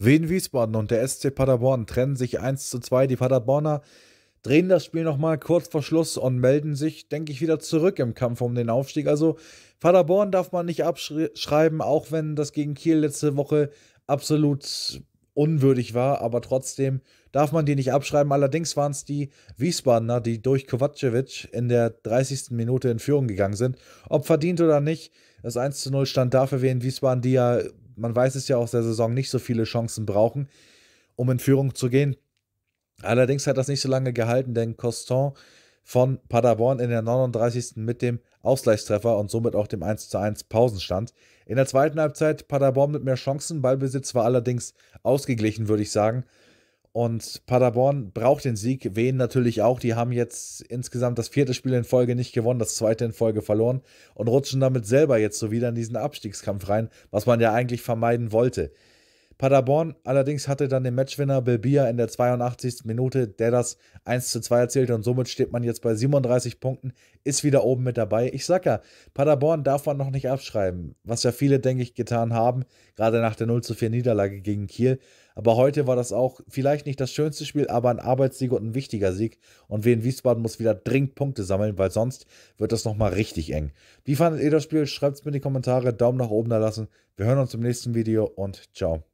Wien Wiesbaden und der SC Paderborn trennen sich 1 zu 2. Die Paderborner drehen das Spiel nochmal kurz vor Schluss und melden sich, denke ich, wieder zurück im Kampf um den Aufstieg. Also Paderborn darf man nicht abschreiben, auch wenn das gegen Kiel letzte Woche absolut unwürdig war, aber trotzdem darf man die nicht abschreiben. Allerdings waren es die Wiesbadener, die durch Kovacevic in der 30. Minute in Führung gegangen sind. Ob verdient oder nicht, das 1 zu 0 stand dafür, wie in Wiesbaden, die ja man weiß es ja aus der Saison, nicht so viele Chancen brauchen, um in Führung zu gehen. Allerdings hat das nicht so lange gehalten, denn Coston von Paderborn in der 39. mit dem Ausgleichstreffer und somit auch dem 1:1 Pausenstand. In der zweiten Halbzeit Paderborn mit mehr Chancen, Ballbesitz war allerdings ausgeglichen, würde ich sagen. Und Paderborn braucht den Sieg, Wien natürlich auch. Die haben jetzt insgesamt das vierte Spiel in Folge nicht gewonnen, das zweite in Folge verloren und rutschen damit selber jetzt so wieder in diesen Abstiegskampf rein, was man ja eigentlich vermeiden wollte. Paderborn allerdings hatte dann den Matchwinner Belbia in der 82. Minute, der das 1 zu 2 erzielte und somit steht man jetzt bei 37 Punkten, ist wieder oben mit dabei. Ich sag ja, Paderborn darf man noch nicht abschreiben, was ja viele, denke ich, getan haben, gerade nach der 0 zu 4 Niederlage gegen Kiel. Aber heute war das auch vielleicht nicht das schönste Spiel, aber ein Arbeitssieg und ein wichtiger Sieg. Und Wien Wiesbaden muss wieder dringend Punkte sammeln, weil sonst wird das nochmal richtig eng. Wie fandet ihr das Spiel? Schreibt es mir in die Kommentare, Daumen nach oben da lassen. Wir hören uns im nächsten Video und ciao.